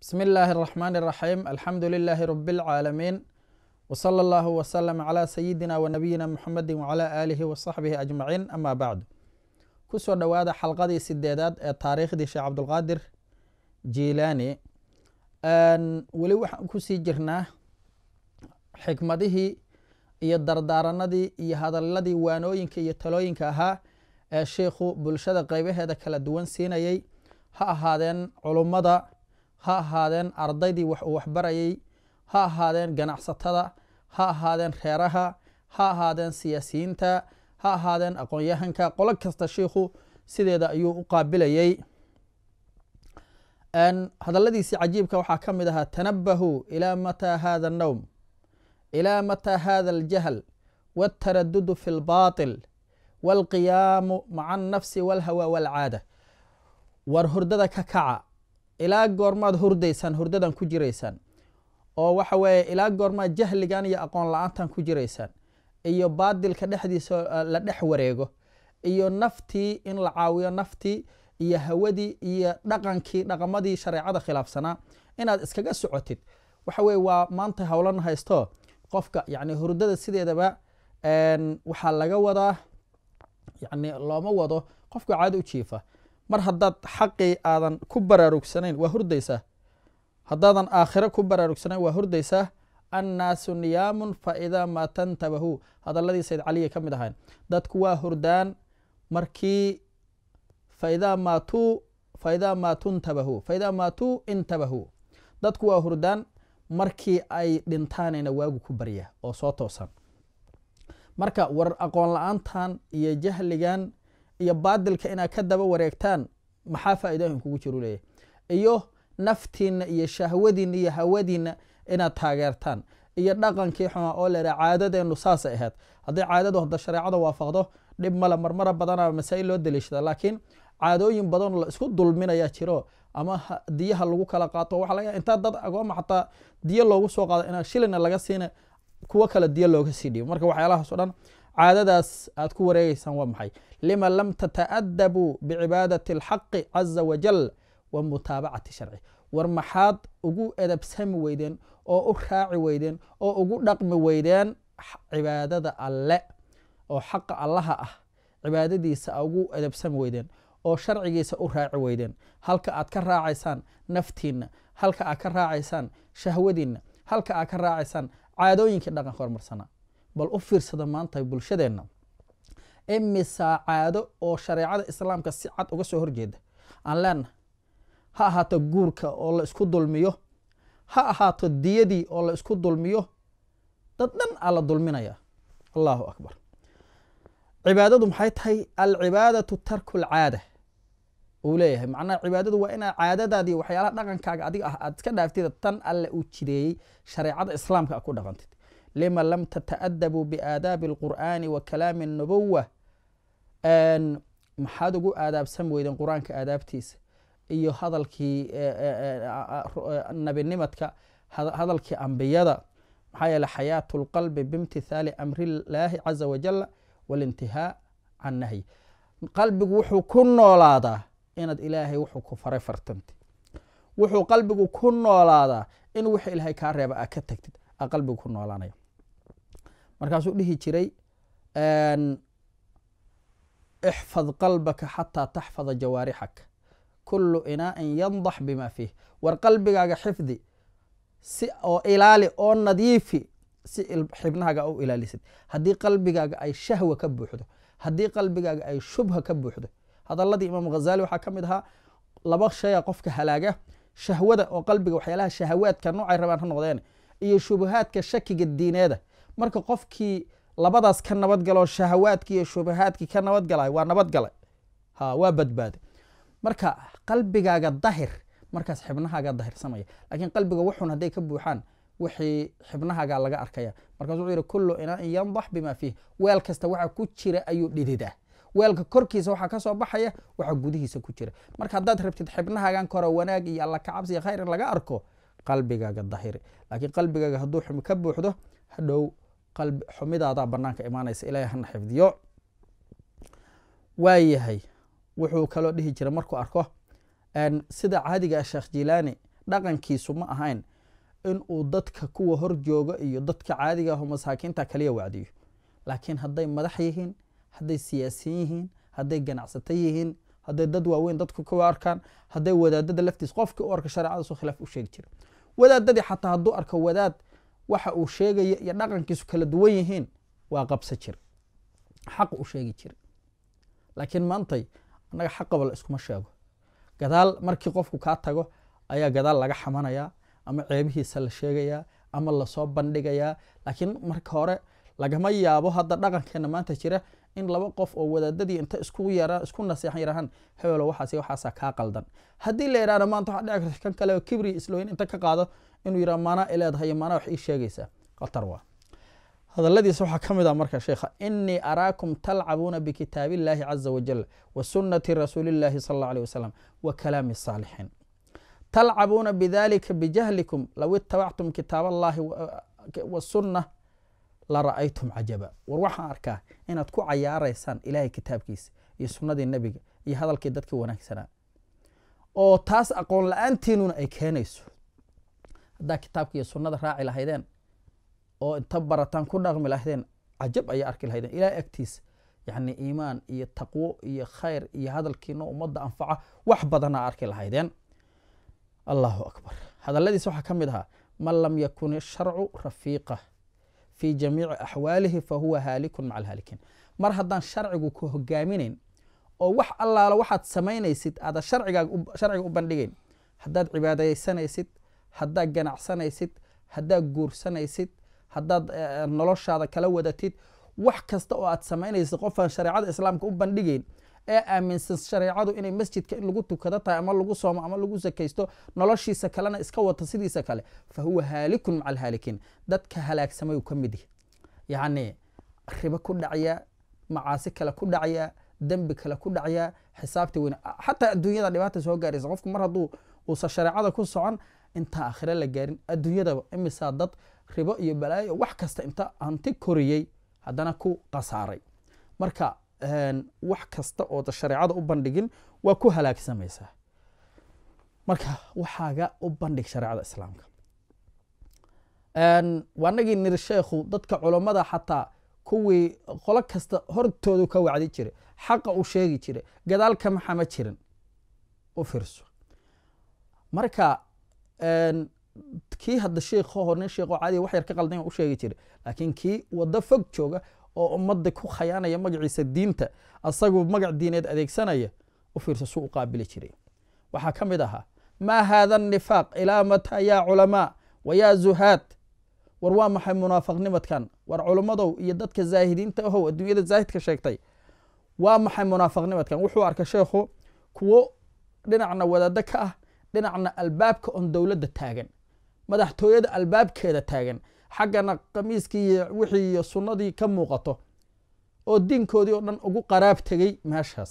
بsم الlh الرحmن الرحيم الحمd للh رب العاalمين وصلى الlه وsلم عlى سيدina ونبيina mحamd وعlى آlih وصaxbih أجمaعين amا bعd kusoo dhowaada xalqadii sideedaad ee taariikhdii sheekh cabdulqaadir jilani weli waxaan kusii jirnaa xikmadihii iyo dardaaranadii iyo hadaladii waanooyinka iyo talooyinka ahaa ee sheikhu bulshada qeybaheeda kala duwan siinayay ha ahaadeen culummada ha ahaadeen ardaydii wax uu waxbarayay ha ahaadeen ganacsatada ha ahaadeen reeraha ha ahaadeen siyaasiyiinta ha ahaadeen aqoonyahanka qolo kasta shiikhu sideeda ayuu u qaabilayay hadaladiisii cajiibka waxaa ka mid ahaa tanabahuu ilaa mataa hada annowm ilaa mataa hada aljahl waاltaradudu fi اlbaطil wاlqiyaamu maca alnafsi wاlhawa wاlcaada war hurdada ka kaca ilaa goormaad hurdaysaan hurdadan ku jiraysaan oo waxa weeye ilaa goormaad jahligan iyo aqoon la-aantan ku jiraysaan iyo baadilka dhexdiisa eh, la dhex wareego iyo naftii in la caawiyo naftii iyo hawadii iyo dhaqankii dhaqamadii shareecada khilaafsanaa inaad iskaga socotid waxa weye waa maanta howlana haysto qofka yani hurdada sideedaba waxaa laga wadaa yani looma wado qofka caad u jiifa mar haddaad xaqii aadan ku baraarugsanayn waa hurdaysaa haddaadan aakhiro ku baraarugsanayn waa hurdaysaa annaasu niyaamun fa idaa maa tantabahu hadalladii sayd caliya ka mid ahayn dadku waa hurdaan markii faidaa maatuu faidaa maa tuntabahu faidaa maatuu intabahuu dadku waa hurdaan markii ay dhintaanayna waagu ku barya oo soo toosan marka war aqoon la-aantan iyo jahligan iyo baadilka inaad ka daba wareegtaan maxaa faa'iidooyin kugu jiru leeyahy iyo naftiinna iyo shahwadiinna iyo hawadiinna inaad taageertaan iyo dhaqankii xumaa oo leeha caadadeennu saasay ahayd haddii caadadu hadda shareecada waafaqdo dhib male marmara badanaa masaa-il loo daliishada laakiin caadooyin badanoo la isku dulminayaa jiro ama diyaha lagu kala qaato waxa laga intaa dad agooma xataa diyo loogu soo qaado inaa shilina laga siina kuwo kale diyo looga sii dhiibo marka waxyaalahaas o dhan caadadaas aad ku wareegaysaan waa maxay lima lam tata'adabuu bicibaadati alxaqi caza wajal wa mutaabacati sharci war maxaad ugu edabsami weydeen oo u raaci weydeen oo ugu dhaqmi weydeen cibaadada alle oo xaqa allaha ah cibaadadiisa ugu edabsami weydeen oo sharcigiisa u raaci weydeen halka aad ka raacaysaan naftiinna halka aad ka raacaysaan shahwadiinna halka aad ka raacaysaan caadooyinkii dhaqanka hormarsanaa bal u fiirsada maanta bulshadeenna imisaa caado oo shareecada islaamka si cad uga soo horjeeda aan leenahay ha ahaato guurka oo la isku dulmiyo ha ahaato diyadii oo la isku dulmiyo dad dhan aa la dulminayaa allahu akbar cibaadadu maxay tahay alcibaadatu tarku alcaada uu leeyahay macnaha cibaadadu waa inaa caadadaadii waxyaalaha dhaqankaaga adiga ah aad iska dhaaftida tan alle uu jireeyey shareecada islaamka a ku dhaqantid lima lam tata'adabuu biaadaabi alqur'aani wa kalaami اnubuwa maxaad ugu aadaabsan weydeen qur-aanka aadaabtiisa iyo hadalkii e, e, e, nabinimadka hadalkii ambiyada maxaa yeele xayaat اlqalbi biimtithaali amrillaahi caza wajal waاlintihaa can nahyi qalbigu wuxuu ku noolaadaa inaad ilaahay wuxuu ku faray fartantid wuxuu qalbigu ku noolaadaa in wix ilaahay kaa reeba a ka tagtid a qalbigu ku noolaanaya markaasuu dhihi jiray ixfad qalbaka xataa taxfada jawaarixak kulu inaa'in yandax bima fiih war qalbigaaga xifdi si oo ilaali oo nadiifi si xibnahaaga u ilaalisid haddii qalbigaaga ay shahwa ka buuxdo haddii qalbigaaga ay shubha ka buuxdo hadaladii imaam ghazali waxaa ka mid ahaa laba shaya qofka halaaga shahwada oo qalbiga waxyaalaha shahawaadka noocay rabaan ha noqdeen iyo shubahaadka shakiga diineeda marka qofkii labadaas ka nabad shahawaadkii iyo shubahaadkii ka nabad waa nabad ha waa badbaaday marka qalbigaaga dahir markaas xibnahaaga dahirsamaya laakiin qalbiga wuxun hadday ka buuxaan wixii xibnahaaga laga arkaya markaas wuxuu kullu inaain yandax bimaa fiih weel kasta waxa ku jira ayuu dhididaa weelka korkiisa waxaa ka baxaya waxaa gudihiisa ku jira marka haddaad rabtid xibnahaagan koro wanaag iyo alla kacabsi iyo khayr in laga arko qalbigaaga dahiri laakiin qalbigaaga hadduu xumi ka buuxdo hadhow xumidaadaa banaanka imaanaysa ilahay hana xifdiyo waayahay wuxuu kaloo dhihi jira markuu arko sida caadiga ah sheekh jilaani dhaqankiisu ma ahayn inuu dadka kuwa horjooga iyo dadka caadiga aho masaakiinta kaliya wacdiyo laakiin hadday madax yihiin hadday siyaasiyin yihiin hadday ganacsata yihiin hadday dad waaweyn dadku kuwa arkaan hadday wadaadada laftiis qofkii u arka shareecadasu khilaaf u sheegi jira wadaadadii xataa hadduu arko wadaad waxa uu sheegaya iyo dhaqankiisu kala duwan yihiin waa qabsa jir xaq u sheegi jir laakiin maantay annaga xaqaba la iskuma sheego gadaal markii qofku kaa tago ayaa gadaal laga xamanayaa ama ceebihiisa la sheegayaa ama lasoo bandhigayaa laakiin marka hore lagama yaabo hadda dhaqankeena maanta jira in laba qof oo wadaadadii inta iskugu yaraa isku naseexan yarahaan hebelo waxaas waxaasa kaa qaldan haddii la yidhahdo maanta waxaa dhici karta kan kale kibri islooyin inta ka qaado inuu yidhaha maanaa i leedahay maanaa wax ii sheegaysaa khatar waa hadaladiisa waxaa ka mid ah marka sheekha inii araakum talcabuuna bikitaab illaahi caza wajal wa sunnati rasuuliillaahi sal alla aleh wasalam wa kalaami saalixiin talcabuuna bidalika bijahlikum low itabactum kitaab allahi wasunna la ra'aytum cajaba war waxaan arkaa inaad ku cayaaraysaan ilaahay kitaabkiisa iyo sunnadii nebiga iyo hadalkii dadkii wanaagsanaa oo taas aqoon la-aantiinuna ay keenayso haddaa kitaabka iyo sunnada raaci lahaydeen oo inta barataan ku dhaqmi lahaydeen cajab ayaa arki lahaydeen ilaahay agtiisa yacni iimaan iyo taqwo iyo khayr iyo hadalkiinoo ummadda anfaca wax badanaa arki lahaydeen allahu akbar hadalladiis waxaa ka mid ahaa man lam yakun sharcu rafiiqa fii jamiici axwaalihi fa huwa haalikun maca alhaalikiin mar haddaan sharcigu ku hogaaminayn oo wax allaala waxaad samaynaysid aada sharcigaaga sharciga u bandhigayn haddaad cibaadaysanaysid haddaad ganacsanaysid haddaad guursanaysid haddaad eh, eh, noloshaada kala wadatid wax kasta oo aad samaynaysid qofaan shareecada islaamka u bandhigayn ee aaminsan shareecadu inay masjidka in lagu tukado tahay ama lagu soomo ama lagu sakaysto noloshiisa kalena iska wata sidiisa kale fa huwa haalikun maca alhaalikiin dadka halaagsamay ka mid yihi yacni ribo ku dhacya macaasi kale ku dhacya dembi kale ku dhacya xisaabta weyn xataa adduunyada dhibaata soo gaaraysa qofku mar hadduu uusan shareecada ku socon intaa aakhire la gaarin adduunyadaba imisaa dad ribo iyo balaayo wax kasta inta hanti koriyey haddana ku khasaaray marka wax kasta ooda shareecada u bandhigin waa ku halaagsamaysaa marka waxaaga u bandhig shareecada islaamka waanagii nir sheekhu dadka culammada xataa kuwii qolo kasta hortoodu ka wacdi jira xaqa u sheegi jira gadaal ka jirin u firso marka kii hadda sheekho nin sheekho caadiya wax yar ka qaldan u sheegi jira laakiin kii waddo fog jooga oo ummadda ku khayaanaya magaciisa diinta asaguu magac diineed adeegsanaya u fiirsa suu u qaabili jiray waxaa ka mid ahaa maa haada anifaaq ilaa mataa yaa culamaa wa yaa zuhaad war waa maxay munaafiqnimadkan war culummadow iyo dadka zaahidiinta ahow adduunyada zaahidka sheegtay waa maxay munaafiqnimadkan wuxuu arkay sheekhu kuwo dhinacna wadaaddo ka ah dhinacna albaabka oon dowladda taagan madaxtooyada albaabkeeda taagan xaggana khamiiskii iyo wixii iyo sunnadii ka muuqato oo diinkoodii oo dhan ugu qaraab tegey meeshaas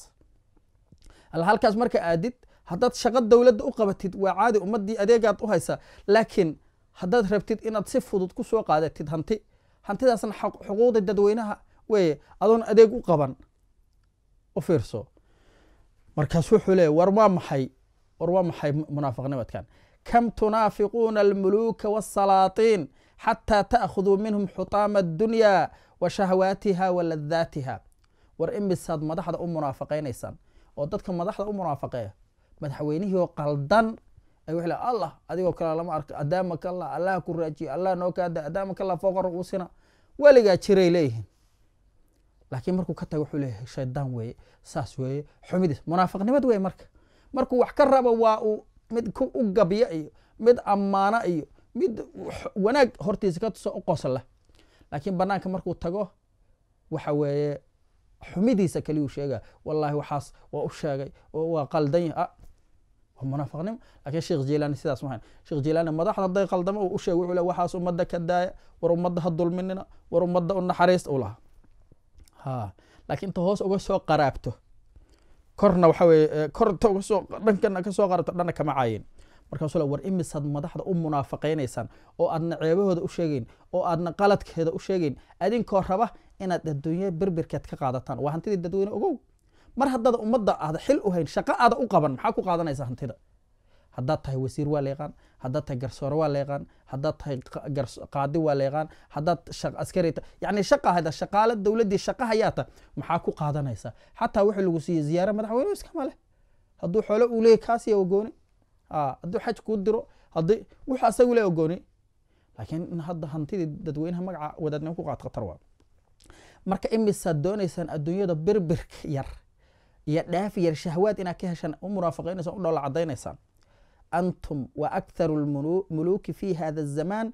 halkaas marka aadid haddaad shaqo dowladda u qabatid waa caadi ummaddii adeegaad u haysaa laakiin haddaad rabtid inaad si fudud ku soo qaadatid hanti hantidaasna xuquuqda dadweynaha weeye adoon adeeg u qaban u fiirso markaas wuxuu leeya war waa maxay war waa maxay munaafiqnimadkan kam tunaafiquuna almuluuka waasalaatiin xataa ta'khuduu minhum xutaama addunyaa wa shahawaatiha wa ladaatiha war imisaad madaxda u munaafaqaynaysaan oo dadka madaxda u munaafaqeeya madaxweynihii qaldan ay wxl allah adigoo kale lama arka adaamak allah allah ku raajiyo allah noo kaada adaamak allah fooqa ru'uusina weligaa jiray leeyihiin laakiin markuu ka tago wuxuu leeyahay shaydaan weeye saas weeye xumidiis munaafaqnimad weeye marka markuu wax ka rabo waa uu mid u gabyo iyo mid ammaano iyo mid wanaag hortiisa ka tuso u qosla laakiin banaanka markuu tago waxa weeye xumidiisa kaliyuu sheega wallaahi waxaas waa u sheegay waa qaldanya ah, munaafiqnimo laakiin sheekh jilaani sidaas mahayn sheekh jilaani madaxda hadday qaldamo uu u wuxuu le waxaas ummadda ka daaya war ummadda ha dulminina war ummadda u naxariist u lahaa ha laakiin inta hoos uga soo qaraabto korna waxa weeye eh, kor inta uga soo dhankana ka soo qaraabto dhanna kama caayin markaasuu war imisaad madaxda u munaafaqaynaysaan oo aadna ceebahooda u sheegeyn oo aadna qaladkeeda u sheegeyn adinkoo raba inaad adduunya berbirkeed ka qaadataan waa hantidii dadweyne ogow mar haddaada ummadda aada xil u hayn shaqo aada u qaban maxaa ku qaadanaysa hantida haddaad tahay wasiir waa la haddaad tahay garsoore waa la haddaad tahay qaadi waa la haddaad askarita yacni shaqahada shaqaale dowladdii shaqa hayaata maxaa ku qaadanaysa xataa waxaa lagu siiyey ziyaaro madaxweyne iska hadduu xoolo uu leeyay kaasiya wagoone hadduu xaj kuu diro hada wux asagule ogooni laakiin in hadda hantidii dadweynaha magaca wadaadnimo ku qaad khatar waa marka imisaad doonaysaan adduunyada birbirka yar iyo dhaafi yar shahwaad inaad ka heshaan u muraafaqaynaysaan u dhoola cadaynaysaan antum wa aktharu lmuluuki fi hada azamaan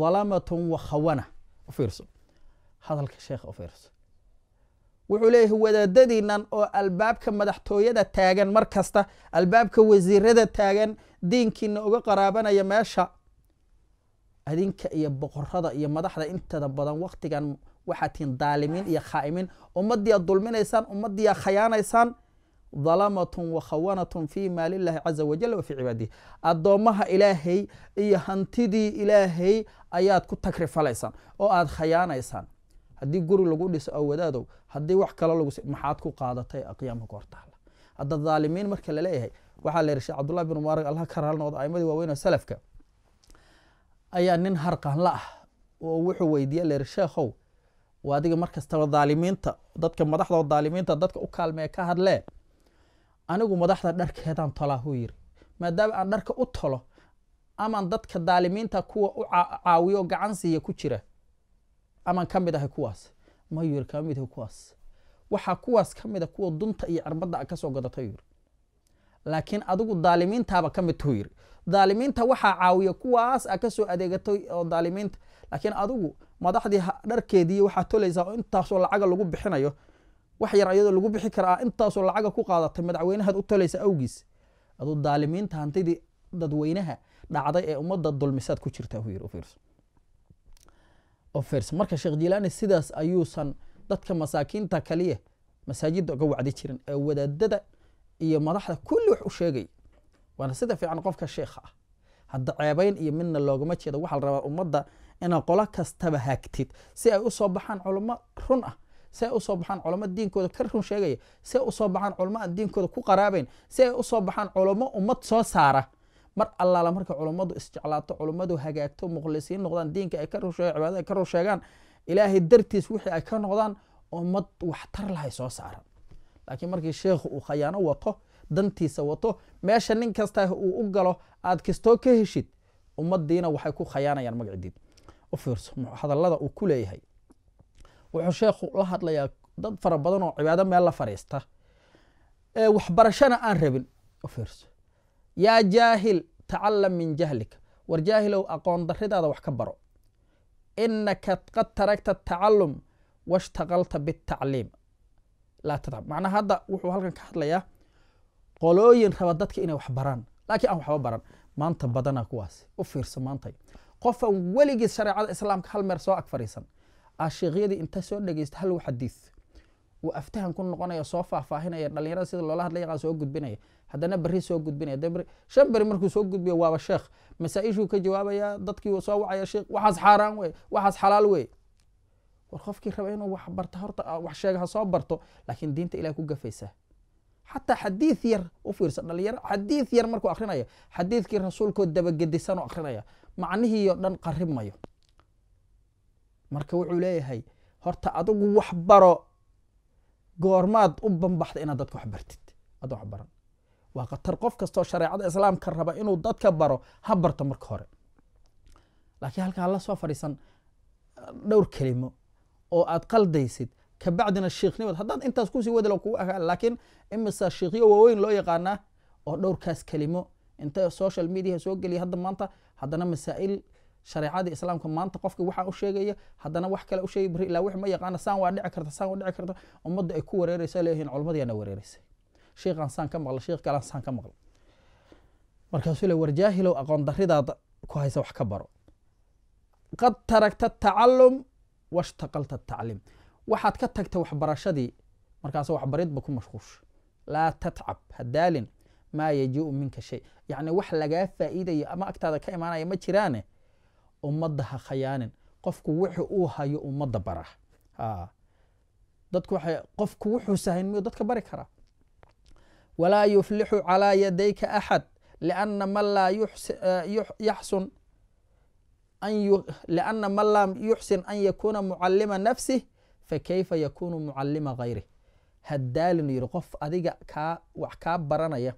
dalamatun wa khawana u fiirso hadalka sheekha u fiirso wuxuu leeyahay wadaadadiinan oo albaabka madaxtooyada taagan mar kasta albaabka wasiirada taagan diinkiina uga qaraabanaya meesha adinka iyo boqorada iyo madaxda intada badan wakhtigan waxaad daalimin daalimiin iyo khaa'imiin ummaddiia dulminaysaan ummaddiia khayaanaysaan dalamatun wakhawanatun fii maali illaahi caza wajal wa fii cibaadihi addoommaha ilaahay iyo hantidii ilaahay ayaad ku takrifalaysaan oo aada khayaanaysaan haddii guri lagu dhiso oo wadaadow haddii wax kale lagu maxaad ku qaadatay aqyaamka hortaala hadda dhaalimiin marka laleeyahay waxaa la yihi sheekh cabdullahi bin mubaarag allah ka a'imadii waaweyn oo salafka ayaa nin harqanla ah oo wuxuu weydiiya la yihi sheekhow waa adiga markastaba dhaalimiinta dadka madaxda oo dhaalimiinta dadka u kaalmeeya ka hadlee anigu madaxda dharkeedaan tolaa huu yiri maadaama aan dharka u tolo amaan dadka dhaalimiinta kuwa u caawiyo gacan siiya ku jira amaan ka mid ahay kuwaas mayuu yiri kama mid ahay kuwaas waxaa kuwaas ka mid a ah kuwa dunta iyo carbadda a ka gadatay yiri laakiin adigu daalimiintaaba ka mid tuu yiri daalimiinta waxaa caawiya kuwaas a ka adeegatay oo daalimiinta laakiin adigu madaxdii dharkeedii waxaa tolaysaa oo intaasoo lacaga lagu bixinayo wax yar ayadoo lagu bixi karaa intaasoo lacaga ku qaadatay madaxweynahaad u tolaysa awgiis aduu daalimiinta hantidii dadweynaha dhacday ee ummadda dulmisaad ku jirta u yiri u fiirso ofers marka sheekh jilaani sidaas ayuusan dadka masaakiinta kaliya masaajidda uga wacdi jirin ee wadaadada iyo madaxda kulli wax u sheegay waana sida fiican qofka sheekha ah hadda ceebayn iyo midna loogama jeedo waxaa la rabaa ummadda inaad qolo kastaba haagtid si ay usoo baxaan culamo run ah si ay usoo baxaan culamo diinkooda ka run sheegaya si ay usoo baxaan culamo aan diinkooda ku qaraabayn si ay usoo baxaan culamo ummad soo saara mar allaala marka culummadu isjeclaato culummadu hagaagto mukhlisiin noqdaan diinka ay ka rusheegaan cibaadada ay ka rusheegaan ilaahay dartiis wixii ay ka noqdaan ummad waxtar lahay soo saaran laakiin markii sheekhu uu khayaano wato dantiisa wato meesha nin kasta uu u galo aad kastoo ka heshid ummadiina waxay ku khayaanayaan magacidiid u fiirso hadallada uu ku leeyahay wuxuu sheekhu la hadlayaa dad fara badan oo cibaado meel la fadhiista waxbarashana aan rabin u fiirso yaa jaahil tacalam min jahlika war jaahilow aqoon darridaada wax ka baro inaka qad taragta atacalum washtaqalta bitacliim laa tadcab macnaha hadda wuxuu halkan ka hadlayaa qolooyin raba dadka inay wax baraan laakiin aan waxba baran maanta badanaa kuwaasi u fiirsa maantay qofaan weligii shareecada islaamka hal meer soo ag fariisan ashiiqyadii inta soo dhegeysta hal xadiid uu aftahan ku noqonaya soo faahfaahinaya dhalinyarada sida loola hadla yaqaan soo gudbinaya haddana berri soo gudbinaya shan beri markuu soo gudbiyo waaba sheekh masaa-ishuu ka jawaabaya dadkii soo wacaya sheekh waxaas xaaraan wey waxaas xalaal wey war qofkii raba inuu wax barta horta ah, wax sheega ha soo barto laakiin diinta ilah ku gafaysa xataa xadiid yar u fiirsan dhalinyaro xadiid yar markuu akrinaya xadiidkii rasuulkoo dabagedisanoo akrinaya macnihiiyo dhan qaribmayo marka wuxuu leeyahay horta adigu wax baro goormaad u banbaxda inaad dadka wax bartid wax baran waa khatar qof kastoo shareecada islaamka raba inuu dadka baro ha barto marka hore laakiin halkaa la soo fadhiisan ah, dhowr kelimo oo aad qaldaysid kabacdina shiikhnimad haddaad intaas kusii wadalo kugu ahaan laakiin imisa shiikhyo waaweyn loo yaqaanaa oo dhowrkaas kelimo inta social media soo geliya hadda maanta haddana masaa'il شريعه الاسلام كما انت قفكي وحا او شيغيه حدانا واخ كلا او بري لا وخ ما يقانا سان وا دحي كرتا سان وا دحي كرتا امد اي كو وريريسه ليهين علمديانا وريريسه شيخ انسان كما قال شيخ كلا انسان كما قال marka sulay war jahilo aqoon daridaada ku haysa wax ka baro qad taragta taallum washtaqalta taallim waxaad ka tagtay wax barashadii markaas wax لا تتعب هدالين ما يجيء منك شيء يعني وح لقى فائدة أما أكتر ذكاء ما أنا يمشي رانه ummadda ha khiyaanin qofku wuxuu uu hayo ummadda bara dadku waxay qofku wuxuu sahayn miyuu dadka bari karaa walaa yuflixu calaa yadayka axad lianna man laa yaxsun an lianna man laa yuxsin an yakuuna mucallima nafsih fakayfa yakuunu mucallima hayrih haddaalinu yidhi qof adiga kaa wax kaa baranaya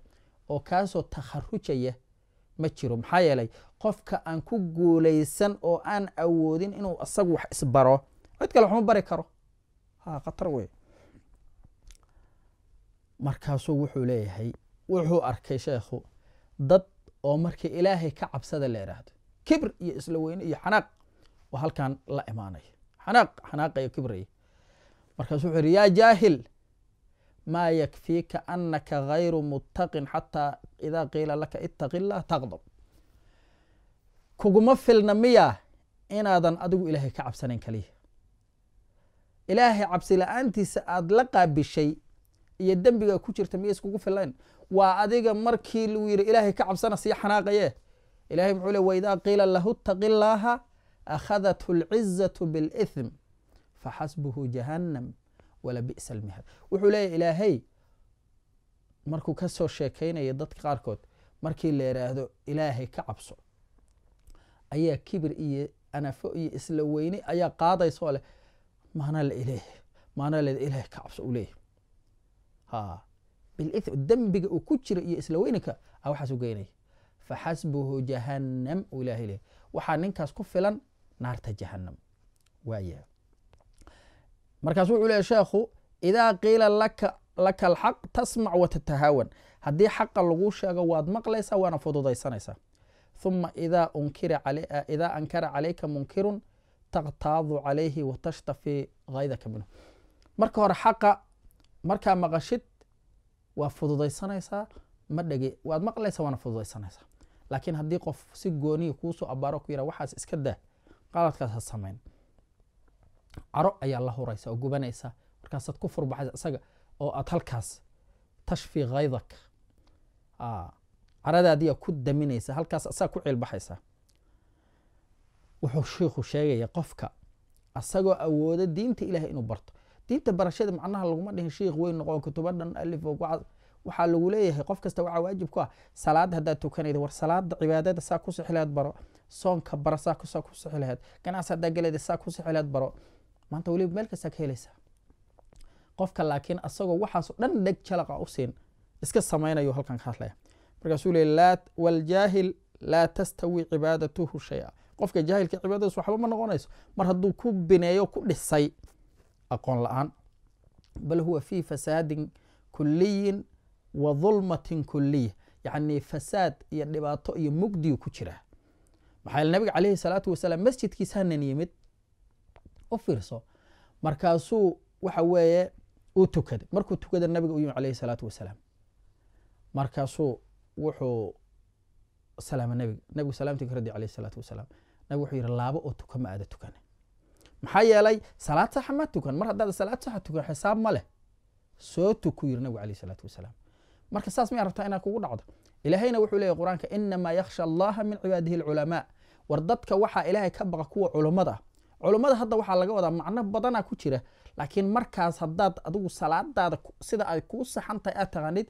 oo kaasoo takharujaya ma jiro maxaa yeelay qofka aan ku guulaysan oo aan awoodin inuu isagu wax isbaro cid kale waxma bari karo ha khatar wey markaasuu wuxuu leeyahay wuxuu arkay sheekhu dad oo markii ilaahay ka cabsada la idhaahdo kibr iyo isla weyne iyo xanaaq oo halkan la imaanaya xanaaq xanaaqayo kibraya markaasuu wuxu yidhi yaa jaahil maa yakfiika anaka gayru muttaqin xataa idaa qiila laka ittaqi illah taqdab kuguma filna miya inaadan adigu ilaahay ka cabsanayn kaliya ilaahay cabsi la-aantiisa aada la qaabishay iyo dembiga ku jirta miya iskugu filayn waa adiga markii lagu yidhi ilaahay ka cabsana sii xanaaqaye ilahay muxuu le waidaa qiila lahu ittaqi illaaha akhadathu alcizatu bilithm xasbuhu jahannam walabi'sa almihad wuxuu leeyahy ilaahay markuu ka soo sheekaynaya dadka qaarkood markii la yidhaahdo ilaahay ka cabso ayaa kibir iyo anafo iyo isla weyne ayaa qaadaysa oo leh maanaa la ilaah maanaa le ilaahay ka cabso uu leeyahy ha dembiga uu ku jira iyo isla weynanka a ah waxaas u geynaya faxasbuhu jahannam uu ilahay leeyahy waxaa ninkaas ku filan naarta jahannam waaya markaas wuxuu leeya sheekhu idaa qiila laka laka alxaq tasmac wa tatahaawan haddii xaqa laguu sheego waad maqlaysaa waana fududaysanaysaa huma idaa idaa ankara calayka munkirun taqtaadu calayhi wa haydaka minhu marka hore xaqa markaa maqashid waa fududaysanaysaa ma dhege waad maqlaysaa waana fududaysanaysaa laakiin haddii qof si gooniya kuusoo abaaro ku yara waxaas iska daa qaladkaas ha samayn caro ayaa la huraysa oo gubanaysa markaasaad ku furbaxaysa isaga oo aad halkaas tashfi khaydak ah, caradaadiyaa ku daminaysa halkaas asaga ku ciilbaxaysa wuxuu shiikhu sheegaya qofka asagoo awooda diinta ilahay inuu barto diinta barashada macnaha laguma dhihin shiikh weyn noqo kutubo dhan alif waxaa lagu leeyahay qof kasta waxaa waajib ku ah salaad haddaad tukanayda war salaada cibaadada saa ku sixi lahayd baro soonka bara saa ku sixi lahayd ganacsi haddaa galeeda saa ku sixi lahayd baro maanta waliba meel kastaa ka helaysaa qofka laakiin asagoo waxaaso dhan dheg jalaqa u iska samaynayo halkan ka hadlaya markaasuu leey wljaahil laa tastawi cibaadatuhu shay-a qofka jaahilka cibaadadiis waxba ma noqonayso mar hadduu ku bineeyo ku dhisay aqoon la-aan bal huwa fii fasaadin kuliyin wa dulmatin kuliya yacnii fasaad iyo dhibaato iyo mugdiyu ku jiraa maxaa nabiga caleyhi salaatu wasalaam masjidkiis hanan yimid u fiirso markaasuu waxa weeye uu tukaday markuu tukaday nabiga u yimi calayhi salaatu wasalaam markaasuu wuxuu salaama nabiga nabigu salaamtii ka radi calayhi salaatu wasalaam nabigu wuxuu yidhi laabo oo tukan ma aada tukane maxaa yeelay salaad saxa ma tukan mar haddaad salaad saxa tukan xisaab ma leh soo tuku yidhi nabigu calayhi salaatu wasalaam marka saas miyaa rabtaa inaad kugu dhacdo ilaahayna wuxuu leeyahy qur-aanka inamaa yakhsha allaha min cibaadihi alculamaa war dadka waxaa ilaahay ka baqa kuwa culummada ah culummada hadda waxaa laga wadaa macno badana ku jira laakiin markaas hadaad adigu salaadaada sida ay kuu saxan tahay aad taqaanid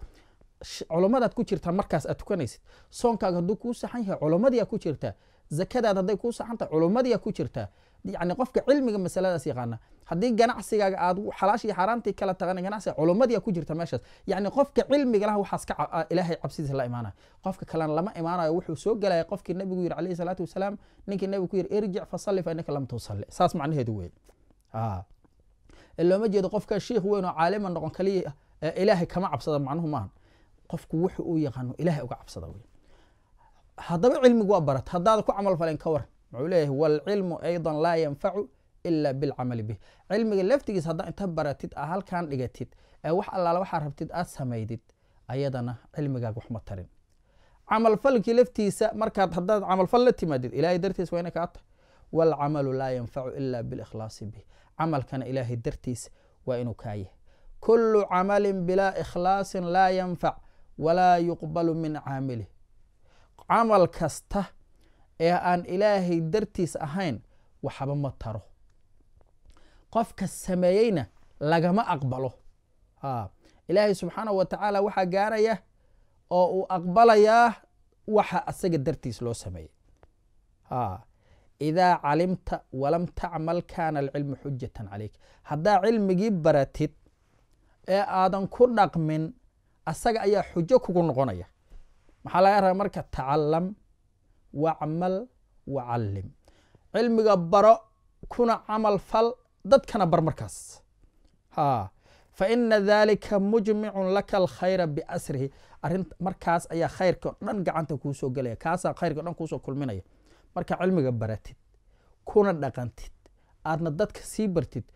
culummadaad ku jirtaa markaas aad tukanaysid soonkaaga hadduu kuu saxan yahay culummadia ku jirtaa zakadaad hadday kuu saxan tahay culummadia ku jirtaa yani qofka cilmiga masaladaas yaqaana haddii ganacsigaaga aad xalaashii xaaraantii kala tagan ganacsiga culummadia ku jirta meeshaas yacni qofka cilmiga lah waxaas ka ilaahay cabsidiisa la imaanaya qofka kalena lama imaanayo wuxuu soo gelaya qofkii nabigu yiri calayhi salaatu wasalaam ninkii nabigu ku yiri irjic fasalli fa lam tusalli saas macnaheedu weeye looma jeedo qofka shiikh weyn oo caalima noqon kaliya ilaahay kama cabsada macnuhu maaha qofku wuxu uu yaqaano ilaahay uga cabsada wey haddaba cilmigu waa barat haddaada ku camal falen ka waran muxuu leeyahay waalcilmu aydan laa yanfacu ila bilcamali bih cilmiga laftigiis haddaa inta baratid aa halkan dhigatid ee wax allaala waxaa rabtid aad samaydid ayadana cilmigaag waxma tarin camalfalkii laftiisa markaad haddaad camalfal la timaadid ilaahay dartiis waa kaa tahay waalcamalu laa yanfacu ila bilikhlaasi bih camalkana ilaahay dartiis waa inuu kaa yahay kulu camalin bilaa ikhlaasin laa yanfac walaa yuqbalu min caamilih camal kasta ee aan ilaahay dartiis ahayn waxba ma taro qofka sameeyeyna lagama aqbalo ilaahay subxaanahu wa tacaala waxaa gaaraya oo uu aqbalayaa waxa asaga dartiis loo sameeyey idaa calimta walam tacmal kaana alcilmu xujatan calayk haddaa cilmigii baratid ee aadan ku dhaqmin asaga ayaa xujo kugu noqonaya maxaa laga rabaa marka tacallam wacmal wacalim cilmiga baro kuna camal fal dadkana bar markaas ha fa ina daalika mujmicun laka alkhayra biasrihi arin markaas ayaa khayrkao dhan gacanta kuusoo gelaya kaasaa khayrka dhan kuusoo kulminaya marka cilmiga baratid kuna dhaqantid aadna dadka sii bartid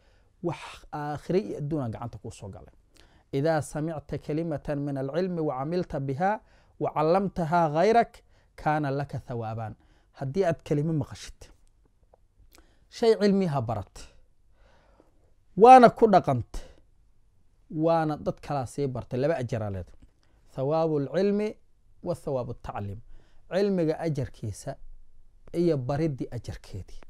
wax aakhire iyo adduuna gacanta kuusoo galay idaa samicta kalimata min alcilmi wacamilta biha wacallamtahaa khayrak kaana laka hawaabaan haddii aad kelimo maqashid shay cilmiha barat waana ku dhaqanta waana dad kalaa sii bartay laba ajaraaleed thawaabu alcilmi wa thawaabu altacliim cilmiga ajarkiisa iyo baridii ajarkeedii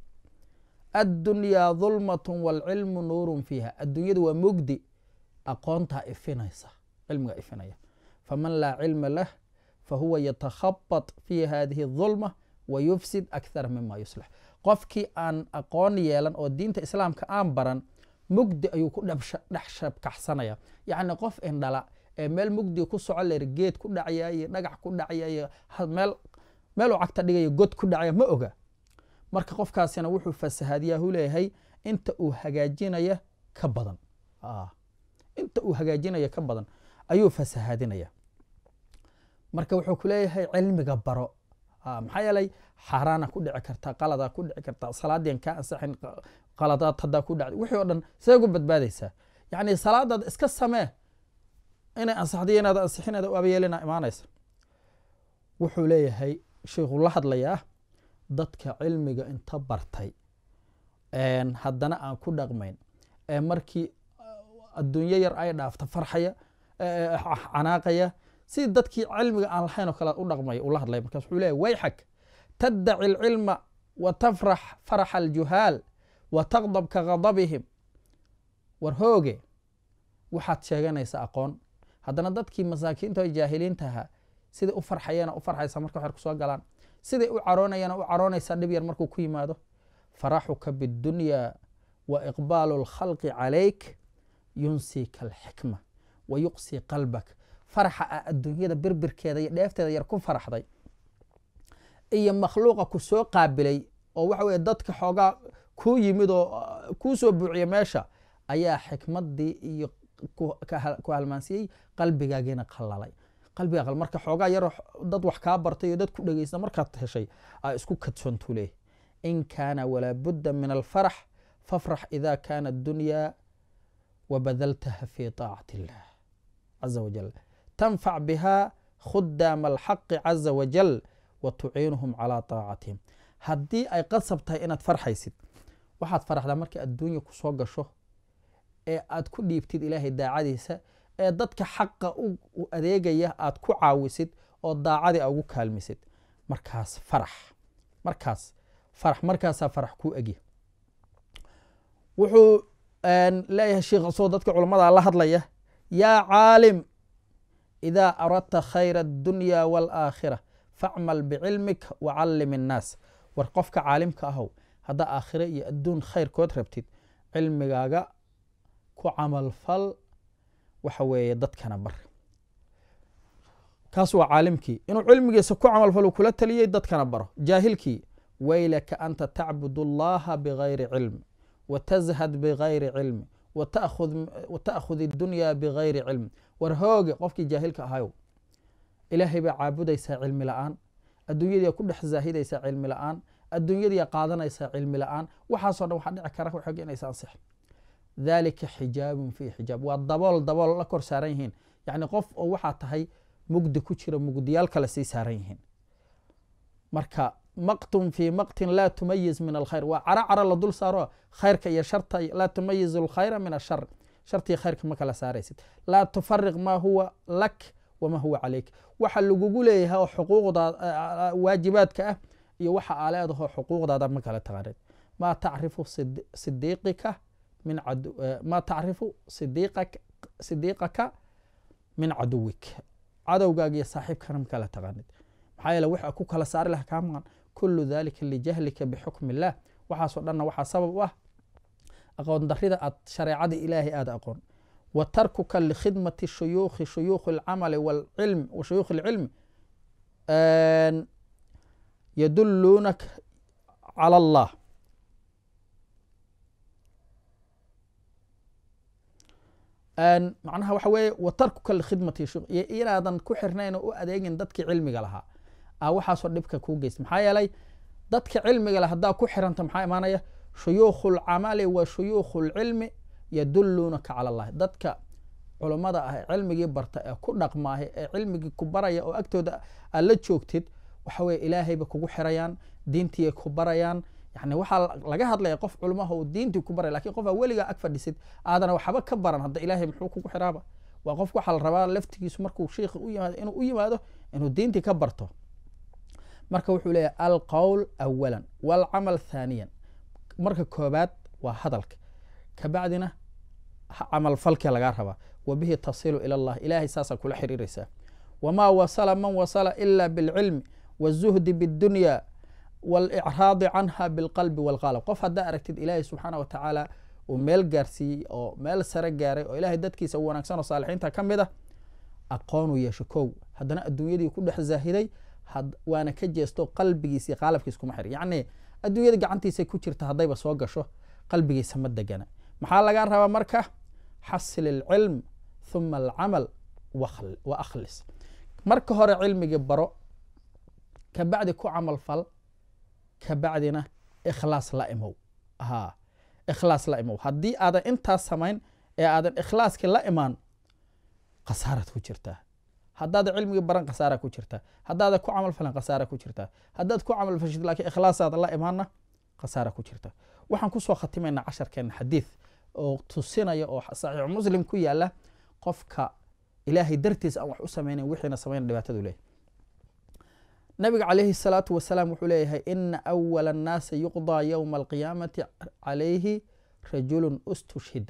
addunyaa dulmatun waalcilmu nuurun fiiha adduunyadu waa mugdi aqoontaa ifinaysa cilmiga ifinaya faman laa cilma lah fahuwa yatakhabat fi hadihi dhulma wayufsid akthara mima yuslix qofkii aan aqoon yeelan oo diinta islaamka aan baran mugdi ayuu ku dhex shabkaxsanaya yacni qof indhala ee meel mugdi ku soco leer geed ku dhacayayo dhagax ku dhacayayo meel meeluu cagta dhigayo god ku dhacaya ma oga marka qofkaasina wuxuu fasahaadiyaa u leeyahay inta uu hagaajinaya ka badan inta uu hagaajinaya ka badan ayuu fasahaadinaya marka wuxuu kuleeyahay cilmiga baro ah, maxaa yeelay xaaraana ku dhici karta qalada ku dhici kartaa salaadian kaa ansaxin qaladaad haddaa ku dhacday wixii oo dhan see ugu badbaadaysaa yacni salaadaad iska samee inay ansaxday inaad ansixinaada u abayeelina imaanaysa wuxuu leeyahay sheikhu la hadlayaa dadka cilmiga inta bartay haddana aan ku dhaqmayn ee markii ah, adduunyo yar ay dhaafta farxaya ah, canaaqaya sidii dadkii cilmiga aan lahayn oo kale u dhaqmay ula hadlay markaas wuxuu leeyahy wayxak taddaci alcilma wa tafrax faraxa aljuhaal wa taqdab ka qadabihim war hooge waxaad sheeganaysaa aqoon haddana dadkii masaakiinta oo jaahiliintaha siday u farxayana u farxaysaa marka waxyar kusoo galaan siday u caroonayana u caroonaysaa dhib yar markuu ku yimaado faraxuka biddunyaa wa iqbaalu alkhalqi calayk yunsika alxikma wa yuqsi qalbak farxa ah adduunyada birbirkeeda iyo dheefteeda yar ku faraxday iyo makhluuqa ku soo qaabilay oo waxa weye dadka xoogaa ku yimid oo ah, kuu soo buuciya meesha ayaa xikmaddii iyo ku halmaansiiyey qalbigaagiina qallalay qalbigaa qal marka xoogaa yaroo dad wax kaa bartay iyo dad ku dhegeysta markaad heshay aa isku kadsoontuu in kaana walaa budda min alfarax fafrax ida kaana addunyaa wabadaltaha fii taacati illaah caza wajal tanfac bihaa khudaama alxaqi caza wajal wa tuciinuhum calaa taacatihim haddii ay qasab tahay inaad farxaysid waxaad faraxdaa markay adduunya kusoo gasho ee aad ku dhiibtid ilaahay daacadiisa ee dadka xaqa u adeegaya aad ku caawisid oo daacadii a ugu kaalmisid markaas farax markaas farax markaasaa farax kuu egya wuxuu leeyahay sheikh asoo dadka culammada la hadlaya yaa caalim idaa aradta khayra addunya waalaakhira facmal bicilmika wacallim innaas war qofka caalimka ahow haddaa aakhiro iyo adduun khayrkood rabtid cilmigaaga ku camalfal waxa weeye dadkana bar kaas waa caalimkii inuu cilmigiisa ku camalfal kula taliyey dadkana baro jaahilkii waylaka anta tacbud allaha bigayri cilmi watashad bigayri cilmi wata'khud iddunya bigayri cilmi war hooge qofkii jaahilka ahayow ilaahay baa caabudaysaa cilmi la-aan adduunyadiia ku dhex zaahidaysaa cilmi la-aan adduunyadiia qaadanaysaa cilmi la-aan waxaasoo dhan waxaa dhici kara xog inaysa ansix daalika xijaabun fii xijaab waa dabool dabool la kor saaran yihiin yacni qof oo waxaa tahay mugdi ku jira mugdiyaal kale sii saaran yihiin marka maqtun fii maqtin laa tumayiz min alkhayr waa caro caro la dul saaro khayrka iyo sharta laa tumayiz alkhayra min ashar shartiga khayrka ma kala saaraysid laa tufariq maa huwa lak wamaa huwa caleyk waxa lagugu leeyahay oo xuquuqdaad eh, waajibaadka ah iyo waxa aa leedahoo xuquuqdaada ma kala taqaanid maa tacrifu sidiiqika min eh, maa tacrifu sidiiqaka min caduwik cadowgaaga saaxiibkana ma kala maxaa yeele waxa ku kala saari laha kaa maqan dalika lijahlika bixukmi illaah waxaasoo dhanna waxaa sabab u ah aqoon darida aad shareecada ilaahay aada aqoon wa tarkuka likhidmati shuyuukhi shuyuukhi alcamali walcilm wa shuyuukhi alcilmi yadulluunak cala allah macnaha waxa weeye wa tarkuka likhidmati iyo inaadan ku xirnayn oo u adeegin dadkii cilmiga lahaa a waxaasoo dhibka kuu geysta maxaa yeelay dadka cilmiga leh haddaa ku xiranta maxaa imaanaya shuyuukhu lcamali wa shuyuukhu lcilmi yadulluunaka cala allahi dadka culummada ah ee cilmigii barta ee ku dhaqmaahay ee cilmigii ku baraya oo agtooda aad joogtid waxa weye ilaahayba kugu xirayaan diintiiyay ku barayaan yani waxaa laga hadlaya qof culmaha uu diintii ku baraya lakin qof aa weligaa ag fadhisid aadana waxba ka baran hadda ilaahay muxuu kugu xiraaba waa qof waxaa la rabaa laftigiisu markuu sheikhi u yimaado inuu u yimaado inuu diintii ka barto marka wuxuu leeyahy alqowl awalan walcamal thaaniyan marka koobaad waa hadalka kabacdina camalfalkee lagaa rabaa wabihi tasilu ila allah ilaahay saasaa kula xiriiraysaa wamaa wasala man wasala ila bilcilmi wazuhdi bidunya walicraadi canha bilqalbi walqaalab qof haddaa aragtid ilaahay subxaana watacaala uu meel gaarsiiyey oo meel sare gaaray oo ilaahay dadkiisa u wanaagsan oo saalixiinta ka mid a ah, aqoonuu yeesho kow haddana adduunyadii ku dhex zaahiday waana ka jeesto qalbigiisi qaalabkiis kuma xir yacni adduunyada gacantiisay ku jirta haddayba soo gasho qalbigiisa ma degana maxaa lagaa rabaa marka xasil alcilm huma alcamal wa akhlis marka hore cilmigii baro ka bacdi ku camal fal ka bacdina ikhlaas la imow haa ikhlaas la imow haddii aadan intaas samayn ee aadan ikhlaaskii la imaan khasaarad ku jirtaa hadaad cilmiga baran khasaara ku jirta hadaada ku camal falan khasaara ku jirta hadaad ku camal fashid laakiin ikhlaasaada la imaana khasaara ku jirta waxaan kusoo khatimaynaa casharkeena xadiid oo tusinaya oo saxiix muslim ku yaala qofka ilaahay dartiis aan wax u sameynayn wixiina samayna dhibaatadu leeyahy nabiga calayhi salaatu wasalaam wuxuu leeyahay ina awala annaasi yuqdaa yowma alqiyaamati calayhi rajulun ustushhid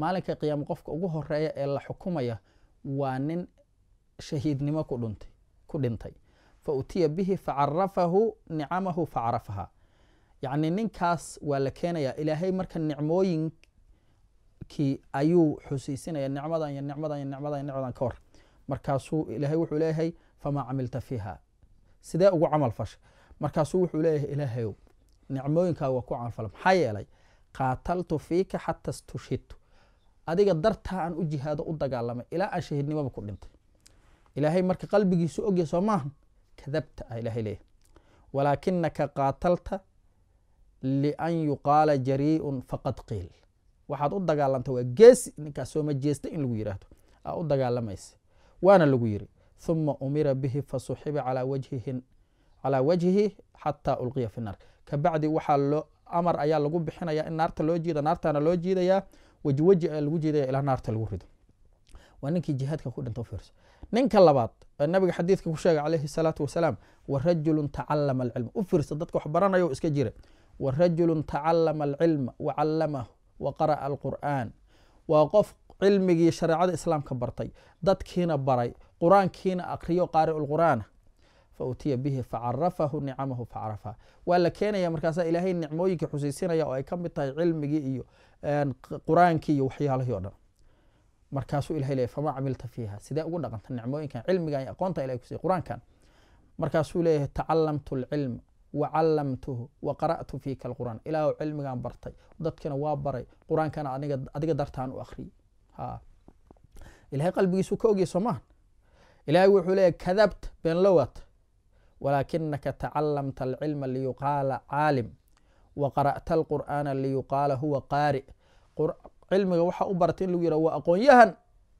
maalinka qiyaamo qofka ugu horeeya ee la xukumaya waa nin shahiidnimo ku dhintay fa utiya bihi facarafahu nicamahu facarafaha yacnii ninkaas waa la keenayaa ilaahay marka nicmooyinkii ayuu xusiisinaya nicmadan iyo nicmadan iyo nicmadan iyo nicmadan ka hor markaasuu ilaahay wuxuu leeyahay famaa camilta fiiha sidee ugu camal fashay markaasuu wuxuu leeyahay ilaahayow nicmooyinkaa waa ku camalfala maxaa yeelay qaataltu fiika xata istushhidtu adiga dartaa aan u jihaado u dagaalamay ilaa aan shahiidnimaba ku dhintay إلى إلهي مرك قلبك يسوق يسومه كذبت إلهي ليه ولكنك قاتلت لأن يقال جريء فقد قيل واحد أود قال أنت وجس إنك سوما جست إن لغيره أود قال ما يس وأنا لغيري ثم أمر به فصحب على وجهه على وجهه حتى ألقي في النار كبعد واحد أمر أيا لو بحنا يا النار تلوجي النار تلوجي يا وجوج الوجي إلى النار تلوجي وأنك جهاتك كود أنت ninka labaad ee nabiga xadiidka ku sheegay caleyhi salaatu wasalaam warajulun tacalama alcilma u fiirsa dadka wax baranaya iska jira warajulun tacalama alcilma wa wa qara'a alqur'aan waa qof cilmigii shareecada islaamka bartay dadkiina baray qur-aankiina akriyo qaaricu lqur'aana fa utiya bihi facarafahu nicamahu facarafaha waa la keenaya markaasaa ilaahay nicmooyinkii xusaysinaya oo ay ka mid tahay cilmigii iyo qur-aankii iyo waxyaalihii o dhan markaasuu ilahay leeyay famaa camilta fiiha sidee ugu dhaqanta nicmooyinkan cilmigan iyo aqoonta ilahay kusiiy qur-aankan markaasuu leeyahay tacalamtu alcilma wa wa qara'tu fiika alqur'aan ilaahu cilmigaan bartay dadkina waa baray qur-aankana aniga adiga dartaan u akhriyey ha ilahay qalbigiisuu ka ogya soomahan ilaahay wuxuu leeyahy kadabta beenlowat walaakinaka tacalamta alcilma liyuqaala caalim wa qara'ta alqur'aana liyuqaala huwa qaari cilmiga waxaa u bartay in lagu yihah waa aqoon-yahan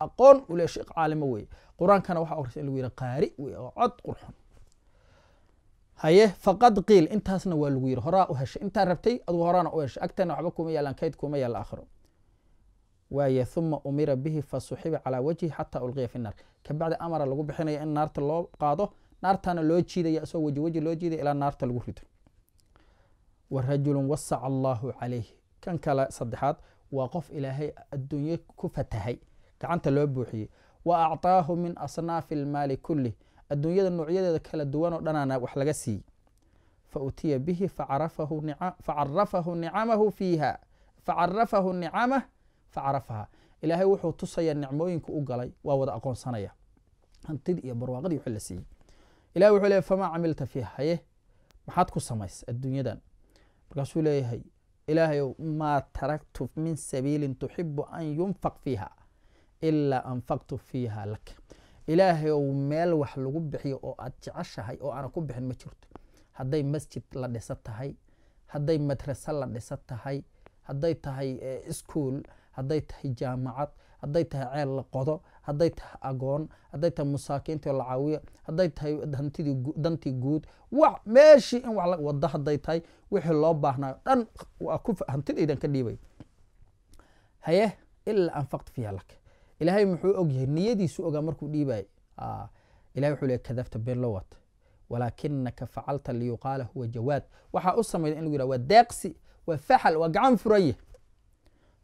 aqoon ule sheekh caalimo weeye qur-aankana waxaa akrisa in lagu yidhah qaari wey oo cod qurxon haye faqad qiil intaasna waa lagu yidhi horaa u heshay intaa rabtay aduu horaana u heshay agtana waxba kuma yaalaan kayd kuma yaalla aakhiro waaye uma umira bihi fasuxiba calaa wajhi xataa ulqiya fi naar kabacdi amara lagu bixinaya in naarta loo qaado naartana loo jiidaya isagoo weji weji loo jiidaya ilaa naarta lagu rido warajulu wasaca allaahu calayhi kan kale saddexaad waa qof ilaahay adduunye ku fatahay gacanta loo buuxiyey wa actaahu min asnaafi almaali kulih adduunyada nuocyadeeda kala duwanoo oo dhanaana wax laga siiyey fa utiya bihi facarafahu nicamahu fiiha facarafahu nicamah facarafaha ilaahay wuxuu tusaya nicmooyinka u galay waa wada aqoonsanaya hantidii iyo barwaaqadii wixii la siiyey ilahi wuxuu leeyahy famaa camilta fiiha haye maxaad ku samays adduunyadan markaasuu leeyahay ilaahayow maa taraktu min sabiilin tuxibu an yunfaq fiiha ilaa anfaqtu fiiha lak ilaahayow meel wax lagu bixiyo oo aad jeceshahay oo aana ku bixin ma jirto hadday masjid la dhiso tahay hadday madrase la dhiso tahay hadday tahay iskuol eh, hadday tahay jaamacad hadday tahay ceel la qodo hadday tahay agoon hadday tahay masaakiintii la caawiyo hadday tahay dantii guud wax meeshii in wada hadday tahay wixii loo baahnayo dhan hantidaydan ka dhiibay haye ilaa anfaqt fiiha lak ilaahay muxuu og yahay ogaa markuu dhiibaayay ilahay wuxuu leey kadabta been walaakinaka facalta liyuqaala huwa jawaad waxaa u samayda in lagu yidhah waa deeqsi waa faxal waa gacan furanye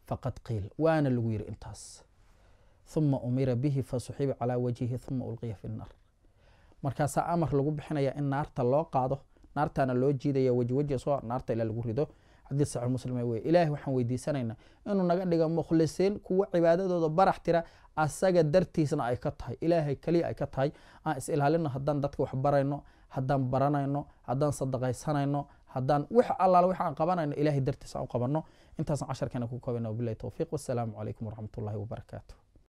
faqad qiil waana lagu yidhi intaas uma umira bihi fasuxiba calaa wajhihi uma ulqiya fi naar markaasaa amar lagu bixinaya in naarta loo qaado naartaana loo jiidaya wejiweji soo naarta ilaa lagu rido xadiis saxix muslim weye ilaahay waxaan weydiisanaynaa inuu naga dhiga mukhlisiin kuwa cibaadadooda barax tira asaga dartiisna ay ka tahay ilaahay keliya ay ka tahay aan is ilaalino haddaan dadka wax barayno haddaan baranayno haddaan sadaqaysanayno haddaan wax allaala waxaan qabanayno ilaahay dartiis aan u qabanno intaasaan casharkeena ku koobana wabilahi towfiiq wassalaamu calaykum waraxmatullaahi wabarakaatu